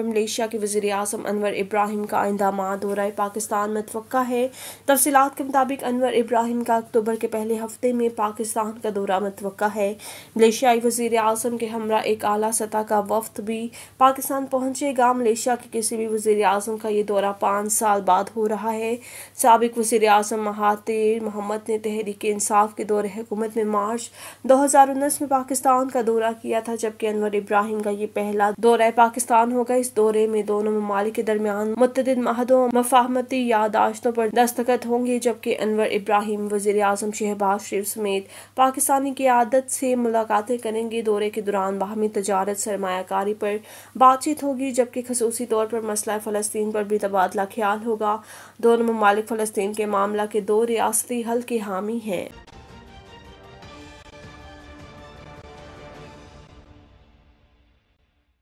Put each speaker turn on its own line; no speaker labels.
Malaysia के वजीर अजम अनवर इब्राहिम का इंदाम दौरा पाकिस्तान मतवक़ है तफसीत के मुताबिक अनवर इब्राहिम का अक्टूबर के पहले हफ्ते में पाकिस्तान का दौरा मतवक़ है मलेशियाई वजीर अजम के हमरा एक अली सतह का वफद भी पाकिस्तान पहुंचेगा मलेशिया के किसी भी वजीर अजम का ये दौरा पाँच साल बाद हो रहा है सबक वजीर अजम महातिर मोहम्मद ने तहरीक इंसाफ के दौर हुकूमत में मार्च दो हज़ार उन्नीस में पाकिस्तान का दौरा किया था जबकि अनवर इब्राहिम का ये पहला दौरा पाकिस्तान होगा इस दौरे में दोनों ममालिक के दरमियान मतद महदों मफाहमती यादाश्तों पर दस्तखत होंगे जबकि अनवर इब्राहिम वजीर अजम शहबाज शरीफ समेत पाकिस्तानी की आदत से मुलाकातें करेंगे दौरे के दौरान बाहमी तजारत सरमाकारी पर बातचीत होगी जबकि खसूसी तौर पर मसला फ़लस्तीन पर भी तबादला ख्याल होगा दोनों ममालिक फ़लस्तीन के मामला के दो रियासती हल के हामी हैं